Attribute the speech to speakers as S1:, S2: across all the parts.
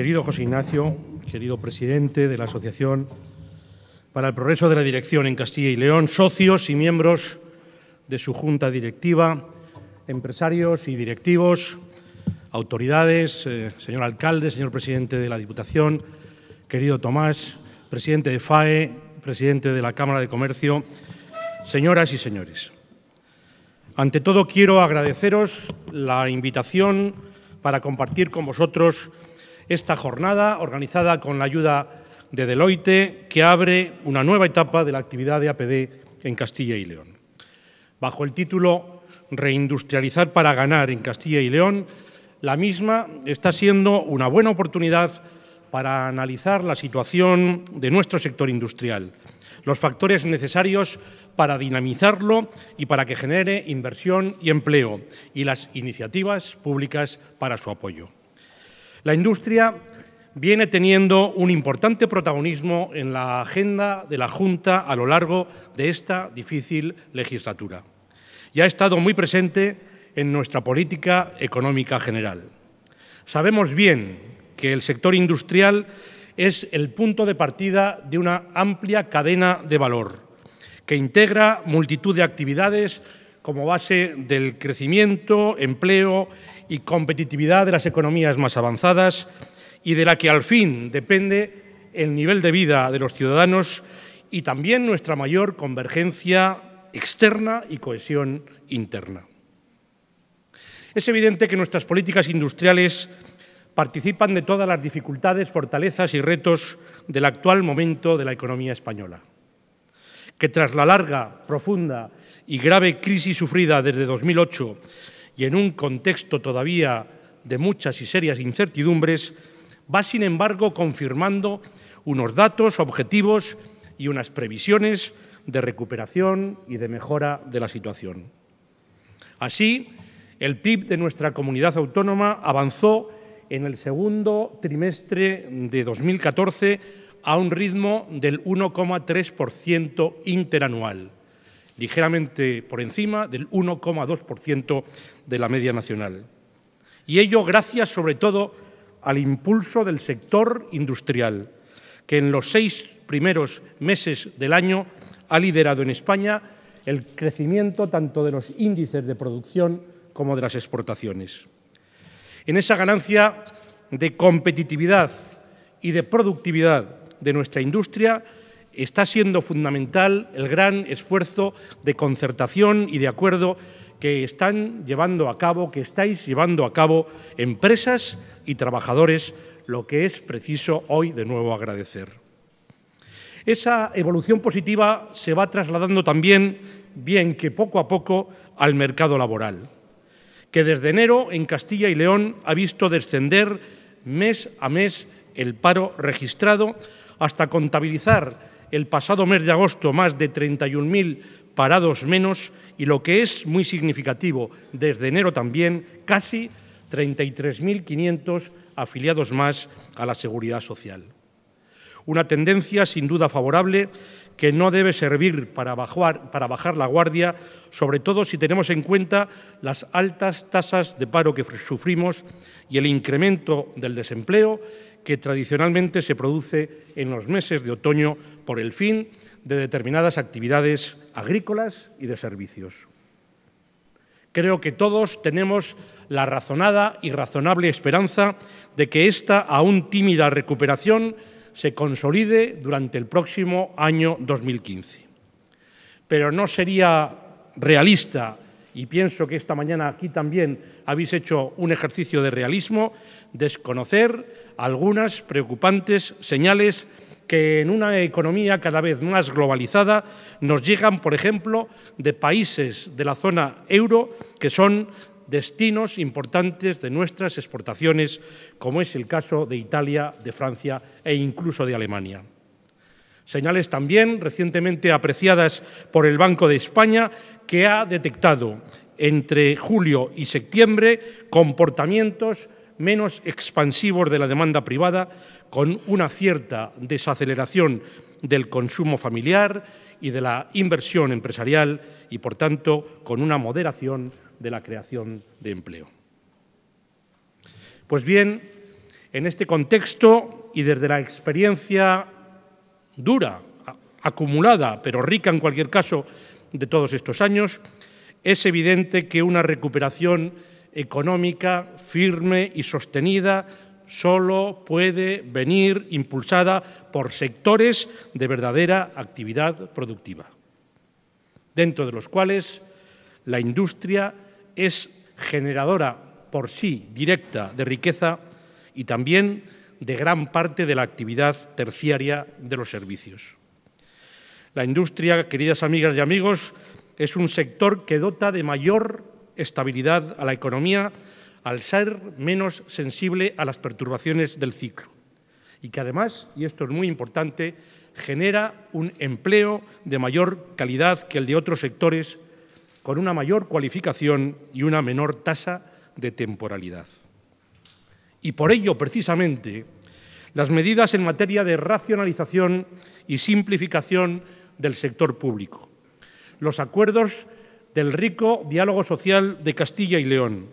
S1: Querido José Ignacio, querido presidente de la Asociación para el Progreso de la Dirección en Castilla y León, socios y miembros de su junta directiva, empresarios y directivos, autoridades, eh, señor alcalde, señor presidente de la Diputación, querido Tomás, presidente de FAE, presidente de la Cámara de Comercio, señoras y señores. Ante todo, quiero agradeceros la invitación para compartir con vosotros esta jornada organizada con la ayuda de Deloitte que abre una nueva etapa de la actividad de APD en Castilla y León. Bajo el título Reindustrializar para ganar en Castilla y León, la misma está siendo una buena oportunidad para analizar la situación de nuestro sector industrial, los factores necesarios para dinamizarlo y para que genere inversión y empleo, y las iniciativas públicas para su apoyo. La industria viene teniendo un importante protagonismo en la agenda de la Junta a lo largo de esta difícil legislatura y ha estado muy presente en nuestra política económica general. Sabemos bien que el sector industrial es el punto de partida de una amplia cadena de valor que integra multitud de actividades como base del crecimiento, empleo y competitividad de las economías más avanzadas y de la que al fin depende el nivel de vida de los ciudadanos y también nuestra mayor convergencia externa y cohesión interna. Es evidente que nuestras políticas industriales participan de todas las dificultades, fortalezas y retos del actual momento de la economía española, que tras la larga, profunda y grave crisis sufrida desde 2008 y en un contexto todavía de muchas y serias incertidumbres, va sin embargo confirmando unos datos objetivos y unas previsiones de recuperación y de mejora de la situación. Así, el PIB de nuestra comunidad autónoma avanzó en el segundo trimestre de 2014 a un ritmo del 1,3% interanual ligeramente por encima del 1,2% de la media nacional. Y ello gracias sobre todo al impulso del sector industrial, que en los seis primeros meses del año ha liderado en España el crecimiento tanto de los índices de producción como de las exportaciones. En esa ganancia de competitividad y de productividad de nuestra industria, está siendo fundamental el gran esfuerzo de concertación y de acuerdo que están llevando a cabo, que estáis llevando a cabo empresas y trabajadores, lo que es preciso hoy de nuevo agradecer. Esa evolución positiva se va trasladando también, bien que poco a poco, al mercado laboral, que desde enero en Castilla y León ha visto descender mes a mes el paro registrado hasta contabilizar el pasado mes de agosto más de 31.000 parados menos y lo que es muy significativo, desde enero también casi 33.500 afiliados más a la seguridad social. Una tendencia sin duda favorable que no debe servir para bajar, para bajar, la guardia, sobre todo si tenemos en cuenta las altas tasas de paro que sufrimos y el incremento del desempleo que tradicionalmente se produce en los meses de otoño por el fin de determinadas actividades agrícolas y de servicios. Creo que todos tenemos la razonada y razonable esperanza de que esta aún tímida recuperación se consolide durante el próximo año 2015. Pero no sería realista, y pienso que esta mañana aquí también habéis hecho un ejercicio de realismo, desconocer algunas preocupantes señales que en una economía cada vez más globalizada nos llegan, por ejemplo, de países de la zona euro que son destinos importantes de nuestras exportaciones, como es el caso de Italia, de Francia e incluso de Alemania. Señales también recientemente apreciadas por el Banco de España que ha detectado entre julio y septiembre comportamientos menos expansivos de la demanda privada, con una cierta desaceleración del consumo familiar y de la inversión empresarial y, por tanto, con una moderación de la creación de empleo. Pues bien, en este contexto y desde la experiencia dura, acumulada, pero rica en cualquier caso, de todos estos años, es evidente que una recuperación económica firme y sostenida solo puede venir impulsada por sectores de verdadera actividad productiva, dentro de los cuales la industria es generadora por sí directa de riqueza y también de gran parte de la actividad terciaria de los servicios. La industria, queridas amigas y amigos, es un sector que dota de mayor estabilidad a la economía al ser menos sensible a las perturbaciones del ciclo y que además, y esto es muy importante, genera un empleo de mayor calidad que el de otros sectores con una mayor cualificación y una menor tasa de temporalidad. Y por ello, precisamente, las medidas en materia de racionalización y simplificación del sector público, los acuerdos del rico diálogo social de Castilla y León,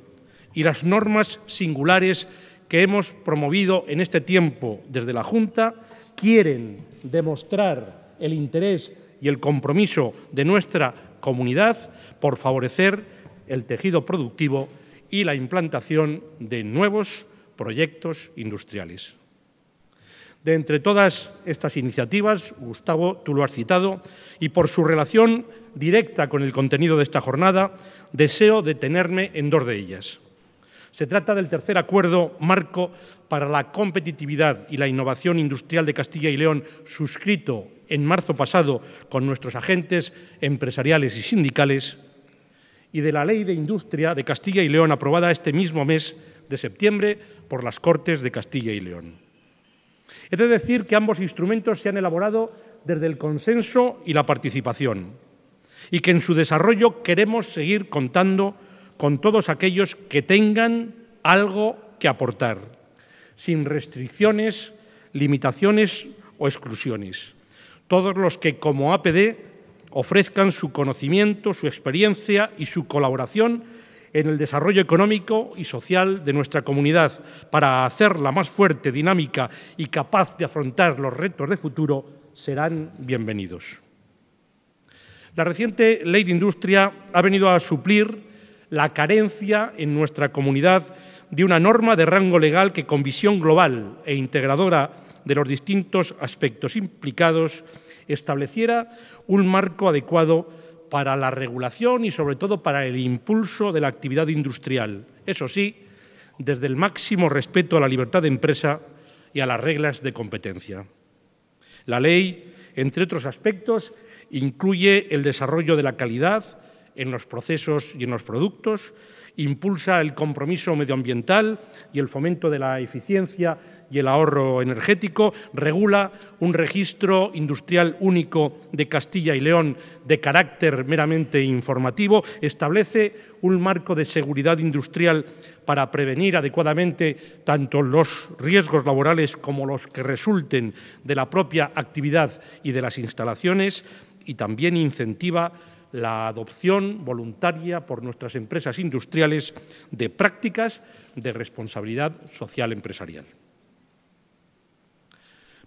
S1: y las normas singulares que hemos promovido en este tiempo desde la Junta quieren demostrar el interés y el compromiso de nuestra comunidad por favorecer el tejido productivo y la implantación de nuevos proyectos industriales. De entre todas estas iniciativas, Gustavo, tú lo has citado, y por su relación directa con el contenido de esta jornada, deseo detenerme en dos de ellas. Se trata del tercer acuerdo marco para la competitividad y la innovación industrial de Castilla y León, suscrito en marzo pasado con nuestros agentes empresariales y sindicales, y de la Ley de Industria de Castilla y León, aprobada este mismo mes de septiembre por las Cortes de Castilla y León. He de decir que ambos instrumentos se han elaborado desde el consenso y la participación y que en su desarrollo queremos seguir contando con todos aquellos que tengan algo que aportar, sin restricciones, limitaciones o exclusiones. Todos los que, como APD, ofrezcan su conocimiento, su experiencia y su colaboración en el desarrollo económico y social de nuestra comunidad para hacerla más fuerte, dinámica y capaz de afrontar los retos de futuro, serán bienvenidos. La reciente ley de industria ha venido a suplir la carencia en nuestra comunidad de una norma de rango legal que con visión global e integradora de los distintos aspectos implicados estableciera un marco adecuado para la regulación y sobre todo para el impulso de la actividad industrial. Eso sí, desde el máximo respeto a la libertad de empresa y a las reglas de competencia. La ley, entre otros aspectos, incluye el desarrollo de la calidad, en los procesos y en los productos, impulsa el compromiso medioambiental y el fomento de la eficiencia y el ahorro energético, regula un registro industrial único de Castilla y León de carácter meramente informativo, establece un marco de seguridad industrial para prevenir adecuadamente tanto los riesgos laborales como los que resulten de la propia actividad y de las instalaciones, y también incentiva la adopción voluntaria por nuestras empresas industriales de prácticas de responsabilidad social empresarial.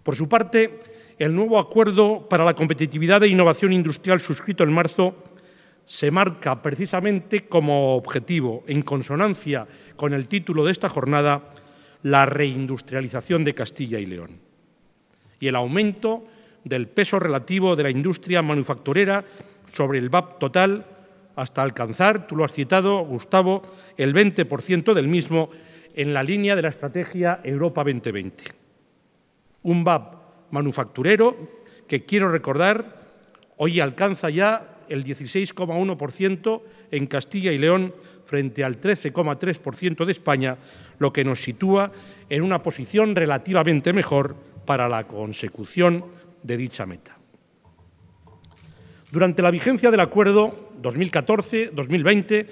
S1: Por su parte, el nuevo Acuerdo para la Competitividad e Innovación Industrial suscrito en marzo se marca precisamente como objetivo, en consonancia con el título de esta jornada, la reindustrialización de Castilla y León y el aumento del peso relativo de la industria manufacturera sobre el VAP total hasta alcanzar, tú lo has citado, Gustavo, el 20% del mismo en la línea de la estrategia Europa 2020. Un VAP manufacturero que quiero recordar hoy alcanza ya el 16,1% en Castilla y León frente al 13,3% de España, lo que nos sitúa en una posición relativamente mejor para la consecución de dicha meta. Durante la vigencia del acuerdo 2014-2020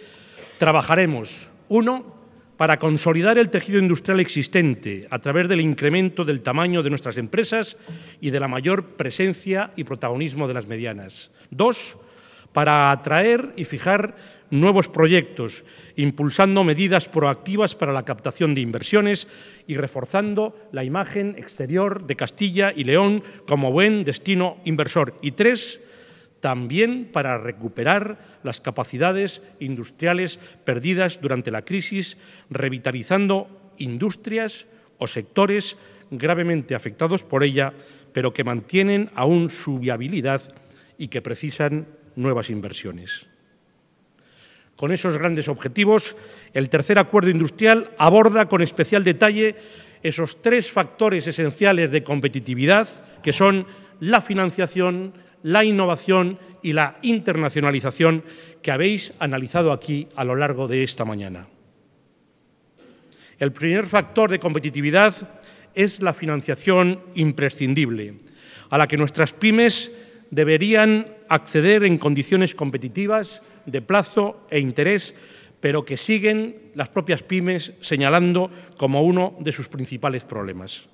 S1: trabajaremos, uno, para consolidar el tejido industrial existente a través del incremento del tamaño de nuestras empresas y de la mayor presencia y protagonismo de las medianas. Dos, para atraer y fijar nuevos proyectos, impulsando medidas proactivas para la captación de inversiones y reforzando la imagen exterior de Castilla y León como buen destino inversor. Y tres, también para recuperar las capacidades industriales perdidas durante la crisis, revitalizando industrias o sectores gravemente afectados por ella, pero que mantienen aún su viabilidad y que precisan nuevas inversiones. Con esos grandes objetivos, el tercer acuerdo industrial aborda con especial detalle esos tres factores esenciales de competitividad, que son la financiación, la innovación y la internacionalización que habéis analizado aquí a lo largo de esta mañana. El primer factor de competitividad es la financiación imprescindible, a la que nuestras pymes deberían acceder en condiciones competitivas de plazo e interés, pero que siguen las propias pymes señalando como uno de sus principales problemas.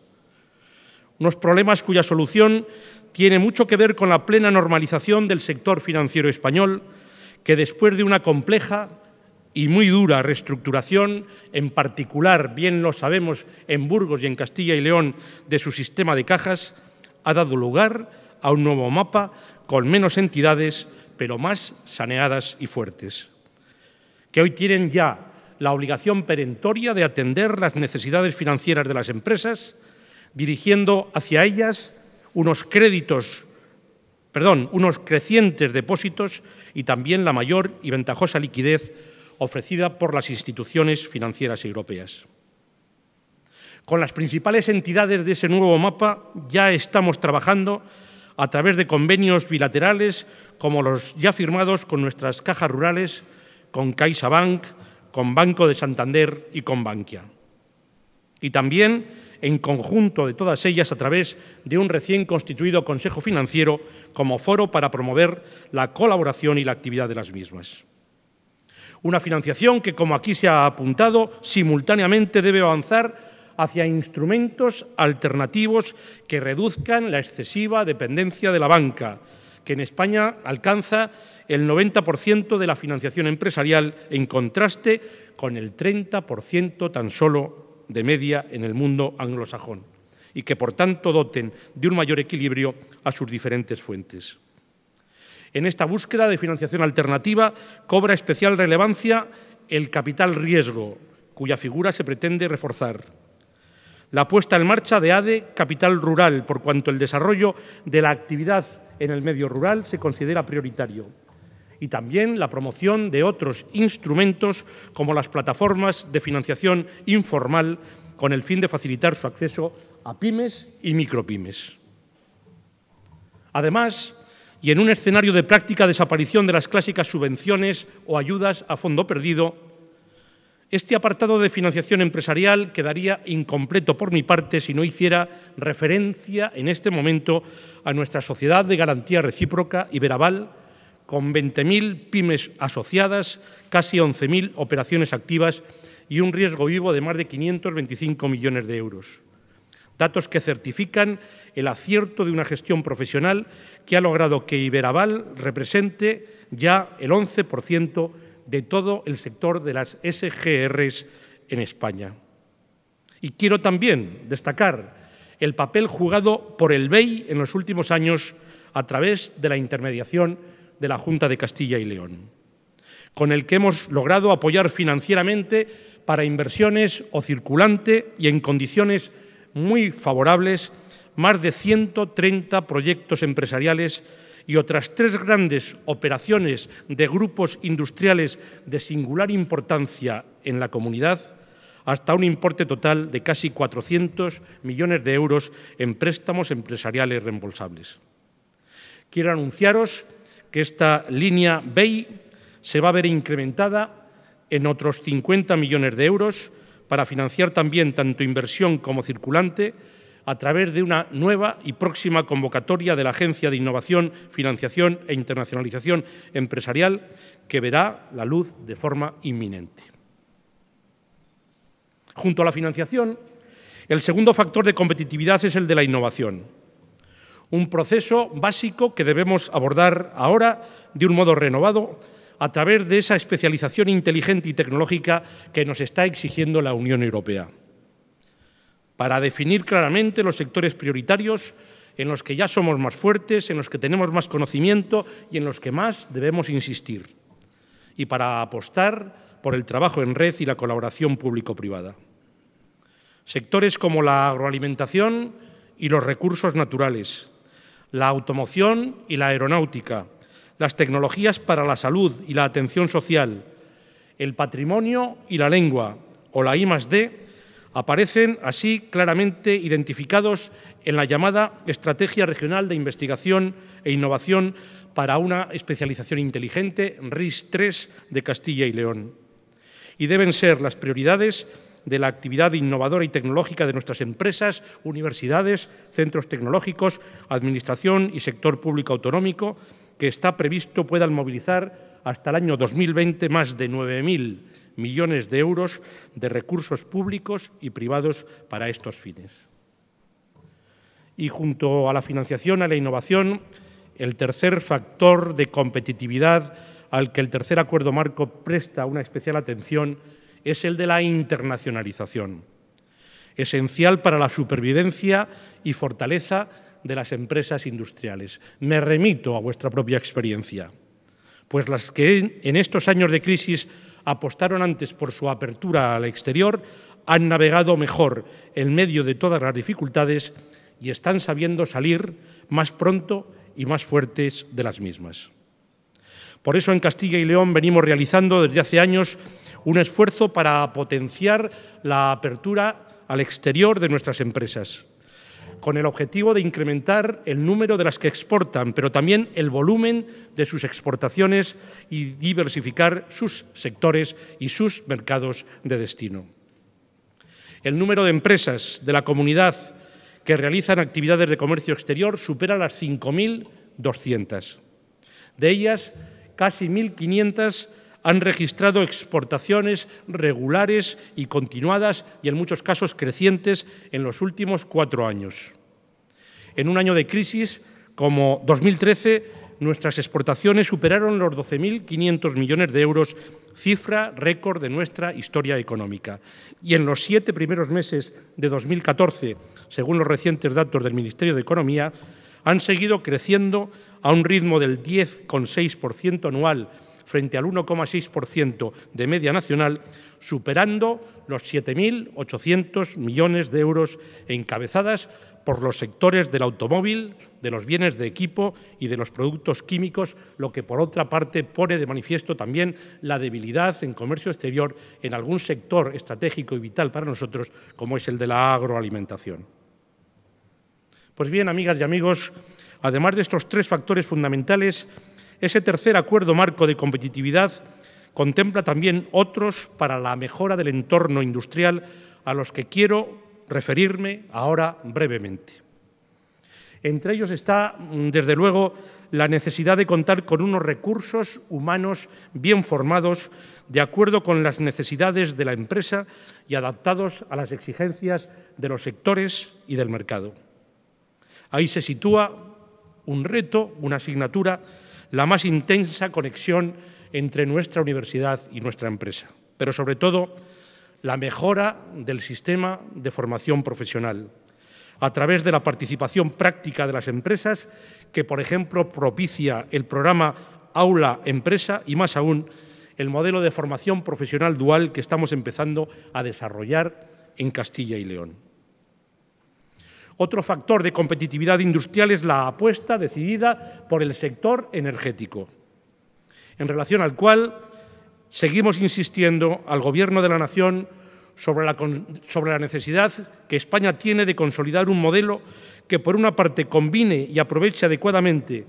S1: Unos problemas cuya solución tiene mucho que ver con la plena normalización del sector financiero español, que después de una compleja y muy dura reestructuración, en particular, bien lo sabemos, en Burgos y en Castilla y León, de su sistema de cajas, ha dado lugar a un nuevo mapa con menos entidades, pero más saneadas y fuertes, que hoy tienen ya la obligación perentoria de atender las necesidades financieras de las empresas, dirigiendo hacia ellas unos créditos, perdón, unos crecientes depósitos y también la mayor y ventajosa liquidez ofrecida por las instituciones financieras europeas. Con las principales entidades de ese nuevo mapa ya estamos trabajando a través de convenios bilaterales como los ya firmados con nuestras cajas rurales, con CaixaBank, con Banco de Santander y con Bankia. Y también en conjunto de todas ellas a través de un recién constituido Consejo Financiero como foro para promover la colaboración y la actividad de las mismas. Una financiación que, como aquí se ha apuntado, simultáneamente debe avanzar hacia instrumentos alternativos que reduzcan la excesiva dependencia de la banca, que en España alcanza el 90% de la financiación empresarial en contraste con el 30% tan solo de media en el mundo anglosajón y que por tanto doten de un mayor equilibrio a sus diferentes fuentes. En esta búsqueda de financiación alternativa cobra especial relevancia el capital riesgo, cuya figura se pretende reforzar. La puesta en marcha de ADE Capital Rural, por cuanto el desarrollo de la actividad en el medio rural se considera prioritario y también la promoción de otros instrumentos como las plataformas de financiación informal con el fin de facilitar su acceso a pymes y micropymes. Además, y en un escenario de práctica desaparición de las clásicas subvenciones o ayudas a fondo perdido, este apartado de financiación empresarial quedaría incompleto por mi parte si no hiciera referencia en este momento a nuestra sociedad de garantía recíproca, Iberaval, con 20.000 pymes asociadas, casi 11.000 operaciones activas y un riesgo vivo de más de 525 millones de euros. Datos que certifican el acierto de una gestión profesional que ha logrado que Iberaval represente ya el 11% de todo el sector de las SGRs en España. Y quiero también destacar el papel jugado por el BEI en los últimos años a través de la intermediación de la Junta de Castilla y León, con el que hemos logrado apoyar financieramente para inversiones o circulante y en condiciones muy favorables más de 130 proyectos empresariales y otras tres grandes operaciones de grupos industriales de singular importancia en la comunidad, hasta un importe total de casi 400 millones de euros en préstamos empresariales reembolsables. Quiero anunciaros que esta línea BEI se va a ver incrementada en otros 50 millones de euros para financiar también tanto inversión como circulante a través de una nueva y próxima convocatoria de la Agencia de Innovación, Financiación e Internacionalización Empresarial que verá la luz de forma inminente. Junto a la financiación, el segundo factor de competitividad es el de la innovación un proceso básico que debemos abordar ahora de un modo renovado a través de esa especialización inteligente y tecnológica que nos está exigiendo la Unión Europea. Para definir claramente los sectores prioritarios en los que ya somos más fuertes, en los que tenemos más conocimiento y en los que más debemos insistir. Y para apostar por el trabajo en red y la colaboración público-privada. Sectores como la agroalimentación y los recursos naturales, la automoción y la aeronáutica, las tecnologías para la salud y la atención social, el patrimonio y la lengua, o la I+.D. aparecen así claramente identificados en la llamada Estrategia Regional de Investigación e Innovación para una especialización inteligente, RIS-3, de Castilla y León. Y deben ser las prioridades de la actividad innovadora y tecnológica de nuestras empresas, universidades, centros tecnológicos, administración y sector público autonómico, que está previsto puedan movilizar hasta el año 2020 más de 9.000 millones de euros de recursos públicos y privados para estos fines. Y junto a la financiación a la innovación, el tercer factor de competitividad al que el tercer acuerdo marco presta una especial atención es el de la internacionalización, esencial para la supervivencia y fortaleza de las empresas industriales. Me remito a vuestra propia experiencia, pues las que en estos años de crisis apostaron antes por su apertura al exterior han navegado mejor en medio de todas las dificultades y están sabiendo salir más pronto y más fuertes de las mismas. Por eso en Castilla y León venimos realizando desde hace años un esfuerzo para potenciar la apertura al exterior de nuestras empresas, con el objetivo de incrementar el número de las que exportan, pero también el volumen de sus exportaciones y diversificar sus sectores y sus mercados de destino. El número de empresas de la comunidad que realizan actividades de comercio exterior supera las 5.200. De ellas, casi 1.500 han registrado exportaciones regulares y continuadas y en muchos casos crecientes en los últimos cuatro años. En un año de crisis como 2013, nuestras exportaciones superaron los 12.500 millones de euros, cifra récord de nuestra historia económica. Y en los siete primeros meses de 2014, según los recientes datos del Ministerio de Economía, han seguido creciendo a un ritmo del 10,6% anual frente al 1,6% de media nacional, superando los 7.800 millones de euros encabezadas por los sectores del automóvil, de los bienes de equipo y de los productos químicos, lo que por otra parte pone de manifiesto también la debilidad en comercio exterior en algún sector estratégico y vital para nosotros, como es el de la agroalimentación. Pues bien, amigas y amigos, además de estos tres factores fundamentales, ese tercer acuerdo marco de competitividad contempla también otros para la mejora del entorno industrial a los que quiero referirme ahora brevemente. Entre ellos está, mm, desde luego, la necesidad de contar con unos recursos humanos bien formados, de acuerdo con las necesidades de la empresa y adaptados a las exigencias de los sectores y del mercado. Ahí se sitúa un reto, una asignatura la más intensa conexión entre nuestra universidad y nuestra empresa, pero sobre todo la mejora del sistema de formación profesional a través de la participación práctica de las empresas que, por ejemplo, propicia el programa Aula Empresa y más aún el modelo de formación profesional dual que estamos empezando a desarrollar en Castilla y León. Otro factor de competitividad industrial es la apuesta decidida por el sector energético, en relación al cual seguimos insistiendo al Gobierno de la Nación sobre la, necesidad que España tiene de consolidar un modelo que, por una parte, combine y aproveche adecuadamente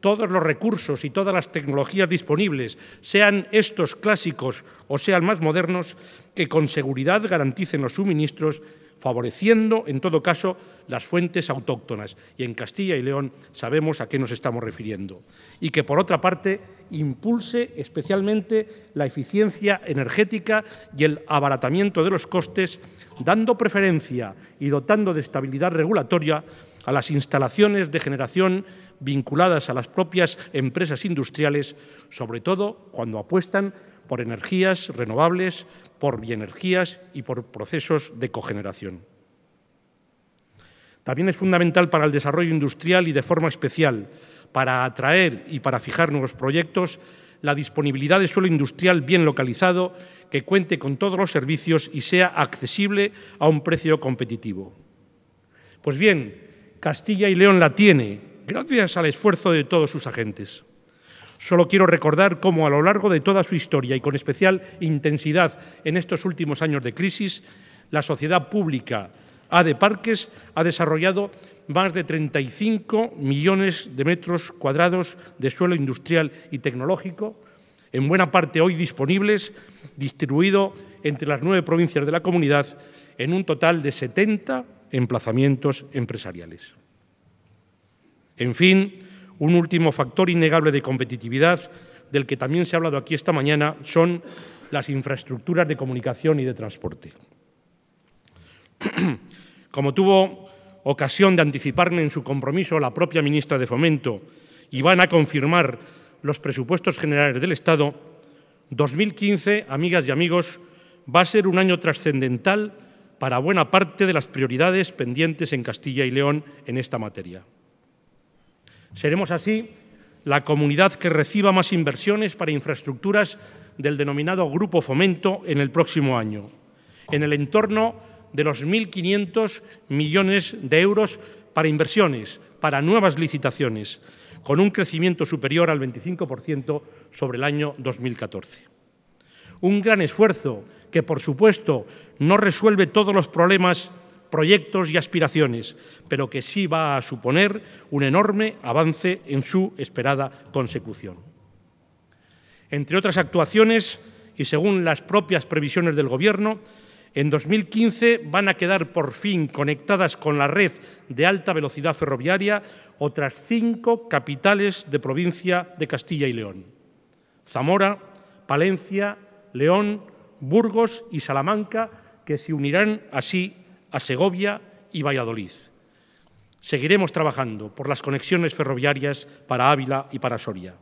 S1: todos los recursos y todas las tecnologías disponibles, sean estos clásicos o sean más modernos, que con seguridad garanticen los suministros favoreciendo en todo caso las fuentes autóctonas. Y en Castilla y León sabemos a qué nos estamos refiriendo. Y que, por otra parte, impulse especialmente la eficiencia energética y el abaratamiento de los costes, dando preferencia y dotando de estabilidad regulatoria a las instalaciones de generación vinculadas a las propias empresas industriales, sobre todo cuando apuestan por energías renovables, por bienergías y por procesos de cogeneración. También es fundamental para el desarrollo industrial y de forma especial para atraer y para fijar nuevos proyectos la disponibilidad de suelo industrial bien localizado que cuente con todos los servicios y sea accesible a un precio competitivo. Pues bien, Castilla y León la tiene, gracias al esfuerzo de todos sus agentes. Solo quiero recordar cómo a lo largo de toda su historia y con especial intensidad en estos últimos años de crisis, la sociedad pública A de Parques ha desarrollado más de 35 millones de metros cuadrados de suelo industrial y tecnológico, en buena parte hoy disponibles, distribuido entre las nueve provincias de la comunidad en un total de 70 emplazamientos empresariales. En fin, un último factor innegable de competitividad, del que también se ha hablado aquí esta mañana, son las infraestructuras de comunicación y de transporte. Como tuvo ocasión de anticiparme en su compromiso la propia ministra de Fomento y van a confirmar los presupuestos generales del Estado, 2015, amigas y amigos, va a ser un año trascendental para buena parte de las prioridades pendientes en Castilla y León en esta materia. Seremos así la comunidad que reciba más inversiones para infraestructuras del denominado Grupo Fomento en el próximo año, en el entorno de los 1.500 millones de euros para inversiones, para nuevas licitaciones, con un crecimiento superior al 25% sobre el año 2014. Un gran esfuerzo que, por supuesto, no resuelve todos los problemas proyectos y aspiraciones, pero que sí va a suponer un enorme avance en su esperada consecución. Entre otras actuaciones, y según las propias previsiones del Gobierno, en 2015 van a quedar por fin conectadas con la red de alta velocidad ferroviaria otras cinco capitales de provincia de Castilla y León. Zamora, Palencia, León, Burgos y Salamanca, que se unirán así a Segovia y Valladolid. Seguiremos trabajando por las conexiones ferroviarias para Ávila y para Soria.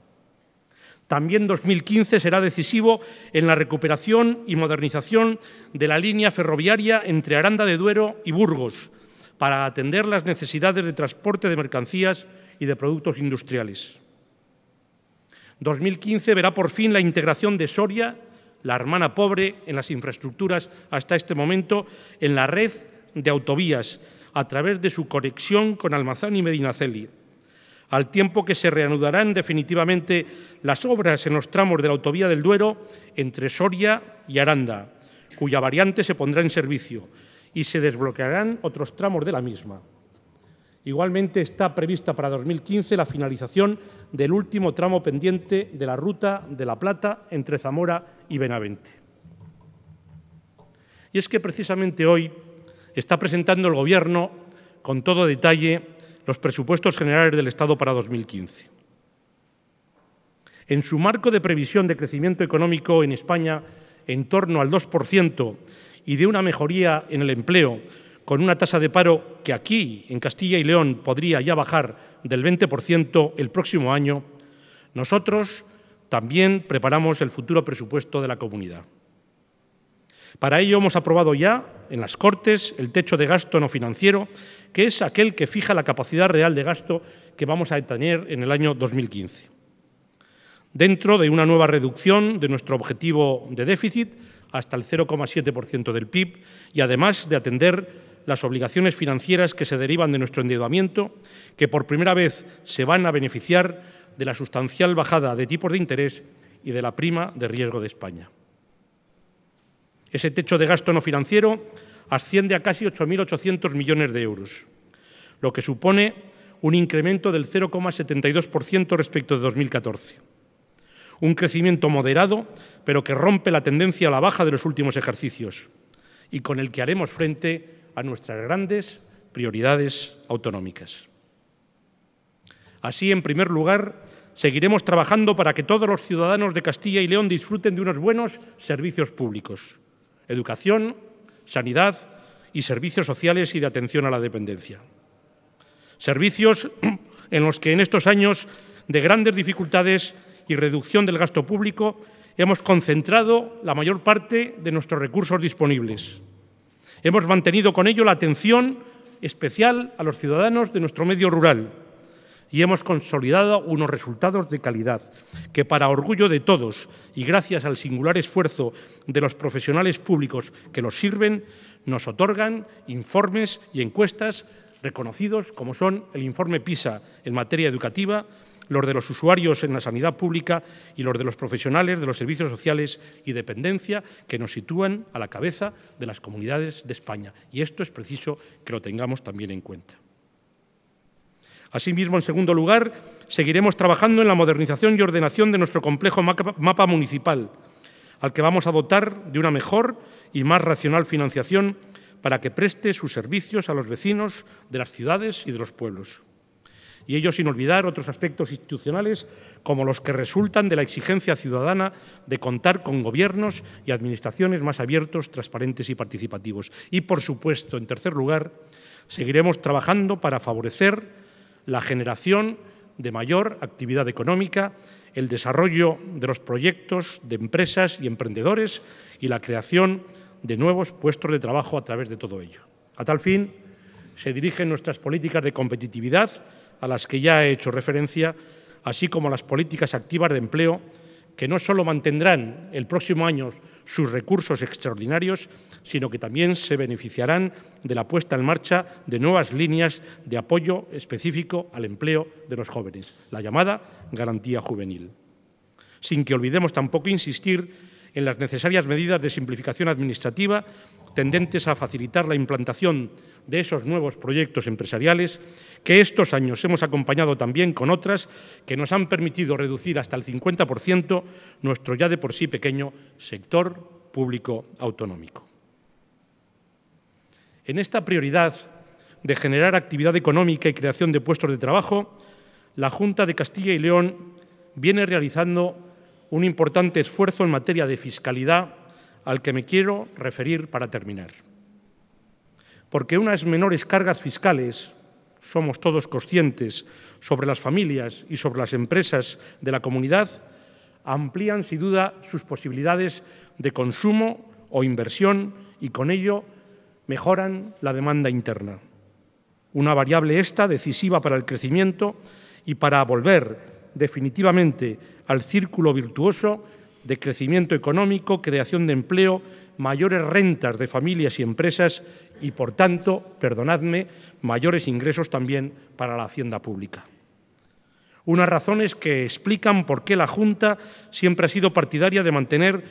S1: También 2015 será decisivo en la recuperación y modernización de la línea ferroviaria entre Aranda de Duero y Burgos para atender las necesidades de transporte de mercancías y de productos industriales. 2015 verá por fin la integración de Soria, la hermana pobre en las infraestructuras hasta este momento, en la red de autovías a través de su conexión con Almazán y Medinaceli, al tiempo que se reanudarán definitivamente las obras en los tramos de la autovía del Duero entre Soria y Aranda, cuya variante se pondrá en servicio, y se desbloquearán otros tramos de la misma. Igualmente está prevista para 2015 la finalización del último tramo pendiente de la ruta de La Plata entre Zamora y Benavente. Y es que precisamente hoy está presentando el Gobierno con todo detalle los presupuestos generales del Estado para 2015. En su marco de previsión de crecimiento económico en España en torno al 2% y de una mejoría en el empleo, con una tasa de paro que aquí, en Castilla y León, podría ya bajar del 20% el próximo año, nosotros también preparamos el futuro presupuesto de la comunidad. Para ello hemos aprobado ya en las Cortes el techo de gasto no financiero, que es aquel que fija la capacidad real de gasto que vamos a tener en el año 2015. Dentro de una nueva reducción de nuestro objetivo de déficit hasta el 0,7% del PIB y además de atender las obligaciones financieras que se derivan de nuestro endeudamiento, que por primera vez se van a beneficiar de la sustancial bajada de tipos de interés y de la prima de riesgo de España. Ese techo de gasto no financiero asciende a casi 8.800 millones de euros, lo que supone un incremento del 0,72% respecto de 2014. Un crecimiento moderado, pero que rompe la tendencia a la baja de los últimos ejercicios y con el que haremos frente a nuestras grandes prioridades autonómicas. Así, en primer lugar, seguiremos trabajando para que todos los ciudadanos de Castilla y León disfruten de unos buenos servicios públicos educación, sanidad y servicios sociales y de atención a la dependencia. Servicios en los que en estos años de grandes dificultades y reducción del gasto público hemos concentrado la mayor parte de nuestros recursos disponibles. Hemos mantenido con ello la atención especial a los ciudadanos de nuestro medio rural y hemos consolidado unos resultados de calidad que, para orgullo de todos y gracias al singular esfuerzo de los profesionales públicos que los sirven, nos otorgan informes y encuestas reconocidos como son el informe PISA en materia educativa, los de los usuarios en la sanidad pública y los de los profesionales de los servicios sociales y dependencia que nos sitúan a la cabeza de las comunidades de España. Y esto es preciso que lo tengamos también en cuenta. Asimismo, en segundo lugar, seguiremos trabajando en la modernización y ordenación de nuestro complejo mapa municipal, al que vamos a dotar de una mejor y más racional financiación para que preste sus servicios a los vecinos de las ciudades y de los pueblos. Y ello sin olvidar otros aspectos institucionales como los que resultan de la exigencia ciudadana de contar con gobiernos y administraciones más abiertos, transparentes y participativos. Y, por supuesto, en tercer lugar, seguiremos trabajando para favorecer la generación de mayor actividad económica, el desarrollo de los proyectos de empresas y emprendedores y la creación de nuevos puestos de trabajo a través de todo ello. A tal fin, se dirigen nuestras políticas de competitividad, a las que ya he hecho referencia, así como las políticas activas de empleo, que no solo mantendrán el próximo año sus recursos extraordinarios, sino que también se beneficiarán de la puesta en marcha de nuevas líneas de apoyo específico al empleo de los jóvenes, la llamada garantía juvenil. Sin que olvidemos tampoco insistir en las necesarias medidas de simplificación administrativa tendentes a facilitar la implantación de esos nuevos proyectos empresariales, que estos años hemos acompañado también con otras que nos han permitido reducir hasta el 50% nuestro ya de por sí pequeño sector público autonómico. En esta prioridad de generar actividad económica y creación de puestos de trabajo, la Junta de Castilla y León viene realizando un importante esfuerzo en materia de fiscalidad al que me quiero referir para terminar. Porque unas menores cargas fiscales, somos todos conscientes, sobre las familias y sobre las empresas de la comunidad, amplían sin duda sus posibilidades de consumo o inversión y con ello mejoran la demanda interna. Una variable esta decisiva para el crecimiento y para volver definitivamente al círculo virtuoso de crecimiento económico, creación de empleo, mayores rentas de familias y empresas y, por tanto, perdonadme, mayores ingresos también para la hacienda pública. Unas razones que explican por qué la Junta siempre ha sido partidaria de mantener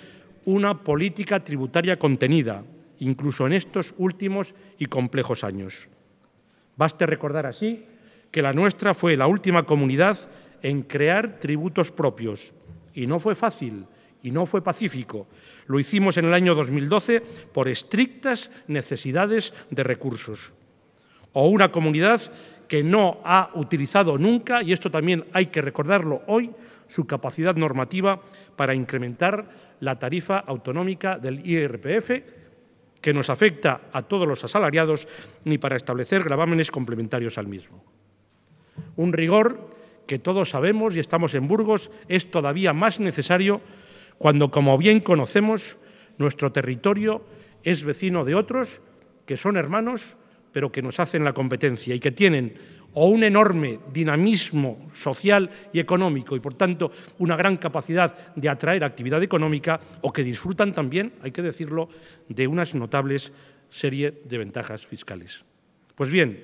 S1: una política tributaria contenida, incluso en estos últimos y complejos años. Baste recordar así que la nuestra fue la última comunidad en crear tributos propios. Y no fue fácil y no fue pacífico. Lo hicimos en el año 2012 por estrictas necesidades de recursos. O una comunidad que no ha utilizado nunca, y esto también hay que recordarlo hoy, su capacidad normativa para incrementar la tarifa autonómica del IRPF, que nos afecta a todos los asalariados, ni para establecer gravámenes complementarios al mismo. Un rigor que todos sabemos y estamos en Burgos, es todavía más necesario cuando, como bien conocemos, nuestro territorio es vecino de otros que son hermanos, pero que nos hacen la competencia y que tienen o un enorme dinamismo social y económico y, por tanto, una gran capacidad de atraer actividad económica o que disfrutan también, hay que decirlo, de unas notables serie de ventajas fiscales. Pues bien,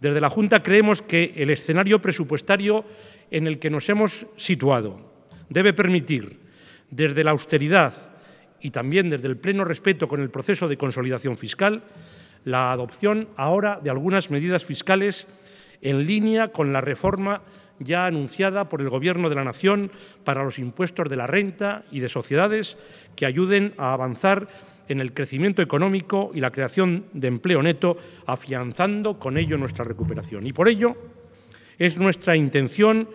S1: desde la Junta creemos que el escenario presupuestario en el que nos hemos situado debe permitir, desde la austeridad y también desde el pleno respeto con el proceso de consolidación fiscal, la adopción ahora de algunas medidas fiscales en línea con la reforma ya anunciada por el Gobierno de la Nación para los impuestos de la renta y de sociedades que ayuden a avanzar en el crecimiento económico y la creación de empleo neto, afianzando con ello nuestra recuperación. Y por ello es nuestra intención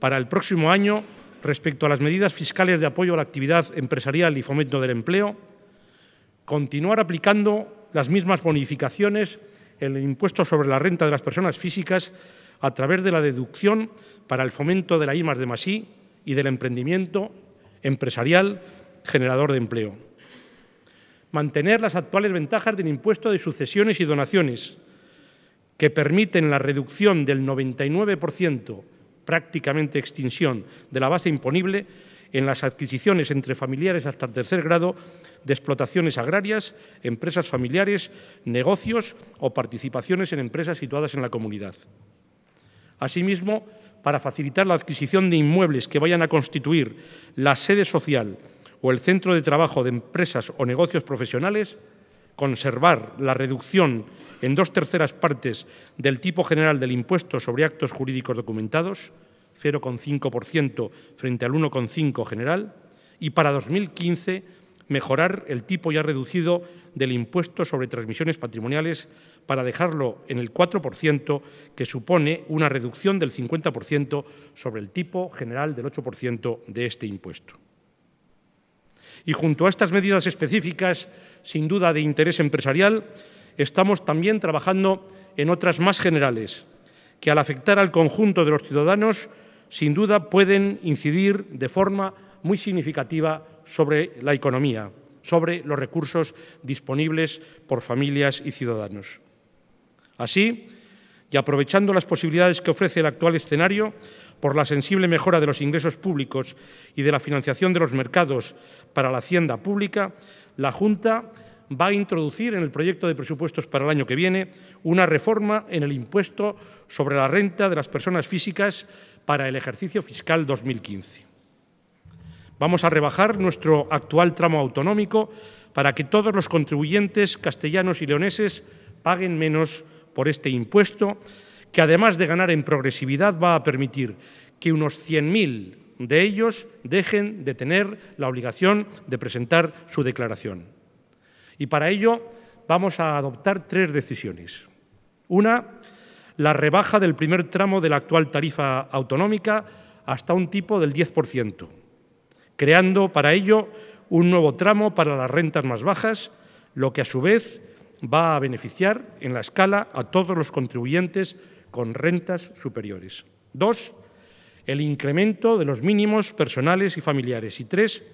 S1: para el próximo año respecto a las medidas fiscales de apoyo a la actividad empresarial y fomento del empleo, continuar aplicando las mismas bonificaciones en el impuesto sobre la renta de las personas físicas a través de la deducción para el fomento de la I y del emprendimiento empresarial generador de empleo mantener las actuales ventajas del impuesto de sucesiones y donaciones, que permiten la reducción del 99%, prácticamente extinción, de la base imponible en las adquisiciones entre familiares hasta el tercer grado de explotaciones agrarias, empresas familiares, negocios o participaciones en empresas situadas en la comunidad. Asimismo, para facilitar la adquisición de inmuebles que vayan a constituir la sede social o el centro de trabajo de empresas o negocios profesionales, conservar la reducción en dos terceras partes del tipo general del impuesto sobre actos jurídicos documentados, 0,5% frente al 1,5% general, y para 2015 mejorar el tipo ya reducido del impuesto sobre transmisiones patrimoniales para dejarlo en el 4%, que supone una reducción del 50% sobre el tipo general del 8% de este impuesto. Y junto a estas medidas específicas, sin duda de interés empresarial, estamos también trabajando en otras más generales, que al afectar al conjunto de los ciudadanos, sin duda pueden incidir de forma muy significativa sobre la economía, sobre los recursos disponibles por familias y ciudadanos. Así, y aprovechando las posibilidades que ofrece el actual escenario, por la sensible mejora de los ingresos públicos y de la financiación de los mercados para la hacienda pública, la Junta va a introducir en el proyecto de presupuestos para el año que viene una reforma en el impuesto sobre la renta de las personas físicas para el ejercicio fiscal 2015. Vamos a rebajar nuestro actual tramo autonómico para que todos los contribuyentes castellanos y leoneses paguen menos por este impuesto que además de ganar en progresividad va a permitir que unos 100.000 de ellos dejen de tener la obligación de presentar su declaración. Y para ello vamos a adoptar tres decisiones. Una, la rebaja del primer tramo de la actual tarifa autonómica hasta un tipo del 10%, creando para ello un nuevo tramo para las rentas más bajas, lo que a su vez va a beneficiar en la escala a todos los contribuyentes con rentas superiores. Dos, el incremento de los mínimos personales y familiares. Y tres,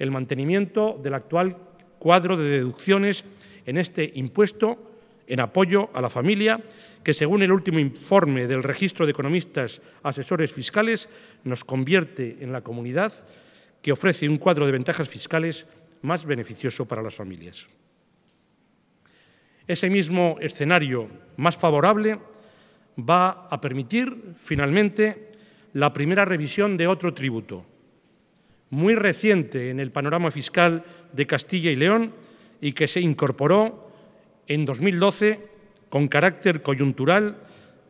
S1: el mantenimiento del actual cuadro de deducciones en este impuesto en apoyo a la familia, que según el último informe del Registro de Economistas Asesores Fiscales nos convierte en la comunidad que ofrece un cuadro de ventajas fiscales más beneficioso para las familias. Ese mismo escenario más favorable va a permitir finalmente la primera revisión de otro tributo, muy reciente en el panorama fiscal de Castilla y León y que se incorporó en 2012 con carácter coyuntural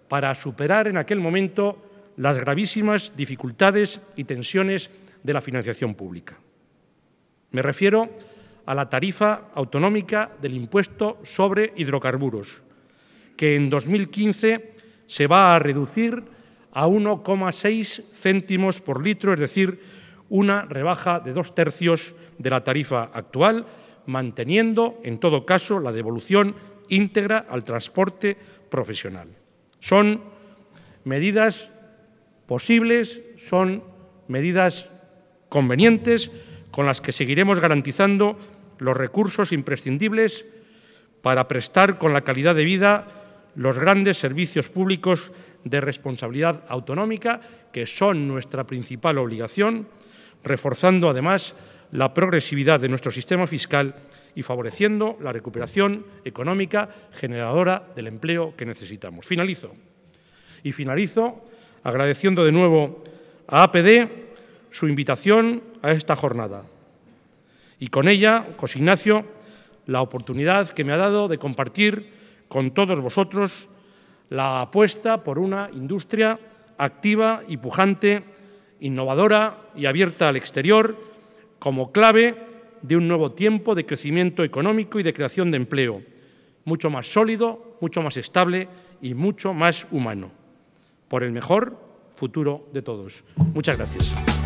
S1: para superar en aquel momento las gravísimas dificultades y tensiones de la financiación pública. Me refiero a la tarifa autonómica del impuesto sobre hidrocarburos, que en 2015 se va a reducir a 1,6 céntimos por litro, es decir, una rebaja de dos tercios de la tarifa actual, manteniendo, en todo caso, la devolución íntegra al transporte profesional. Son medidas posibles, son medidas convenientes con las que seguiremos garantizando los recursos imprescindibles para prestar con la calidad de vida los grandes servicios públicos de responsabilidad autonómica, que son nuestra principal obligación, reforzando además la progresividad de nuestro sistema fiscal y favoreciendo la recuperación económica generadora del empleo que necesitamos. Finalizo. Y finalizo agradeciendo de nuevo a APD su invitación a esta jornada. Y con ella, José Ignacio, la oportunidad que me ha dado de compartir con todos vosotros la apuesta por una industria activa y pujante, innovadora y abierta al exterior, como clave de un nuevo tiempo de crecimiento económico y de creación de empleo, mucho más sólido, mucho más estable y mucho más humano, por el mejor futuro de todos. Muchas gracias.